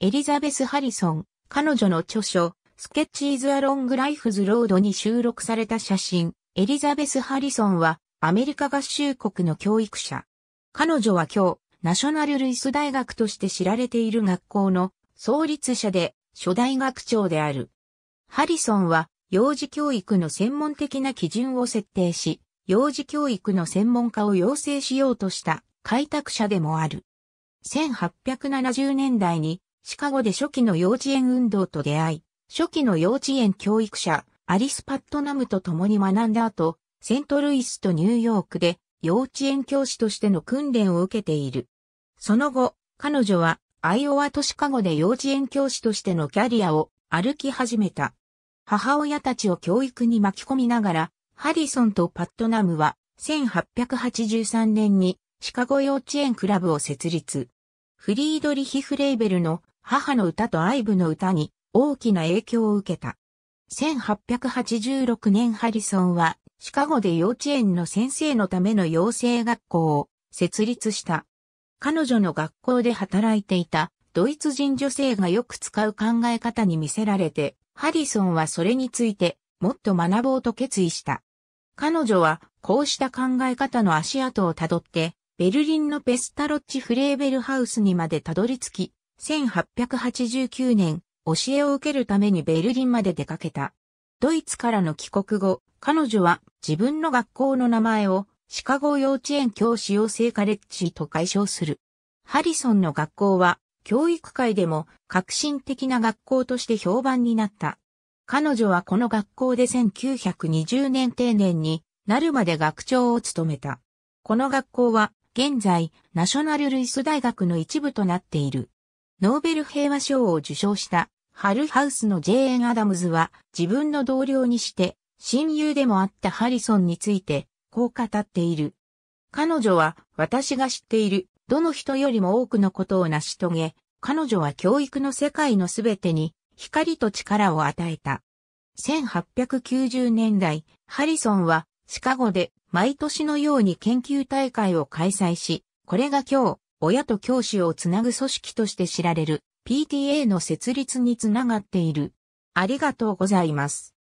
エリザベス・ハリソン、彼女の著書、スケッチーズ・アロング・ライフズ・ロードに収録された写真、エリザベス・ハリソンは、アメリカ合衆国の教育者。彼女は今日、ナショナル・ルイス大学として知られている学校の創立者で、初代学長である。ハリソンは、幼児教育の専門的な基準を設定し、幼児教育の専門家を養成しようとした開拓者でもある。1870年代にシカゴで初期の幼稚園運動と出会い、初期の幼稚園教育者、アリス・パットナムと共に学んだ後、セントルイスとニューヨークで幼稚園教師としての訓練を受けている。その後、彼女はアイオワとシカゴで幼稚園教師としてのキャリアを歩き始めた。母親たちを教育に巻き込みながら、ハリソンとパットナムは1883年にシカゴ幼稚園クラブを設立。フリードリヒ・フレーベルの母の歌と愛部の歌に大きな影響を受けた。1886年ハリソンはシカゴで幼稚園の先生のための養成学校を設立した。彼女の学校で働いていたドイツ人女性がよく使う考え方に見せられて、ハリソンはそれについてもっと学ぼうと決意した。彼女はこうした考え方の足跡をたどって、ベルリンのペスタロッチ・フレーベルハウスにまでたどり着き、1889年、教えを受けるためにベルリンまで出かけた。ドイツからの帰国後、彼女は自分の学校の名前をシカゴ幼稚園教師養成カレッジと解消する。ハリソンの学校は教育界でも革新的な学校として評判になった。彼女はこの学校で1920年定年になるまで学長を務めた。この学校は現在ナショナルルイス大学の一部となっている。ノーベル平和賞を受賞したハルハウスのジェーン・アダムズは自分の同僚にして親友でもあったハリソンについてこう語っている。彼女は私が知っているどの人よりも多くのことを成し遂げ、彼女は教育の世界のすべてに光と力を与えた。1890年代、ハリソンはシカゴで毎年のように研究大会を開催し、これが今日、親と教師をつなぐ組織として知られる PTA の設立につながっている。ありがとうございます。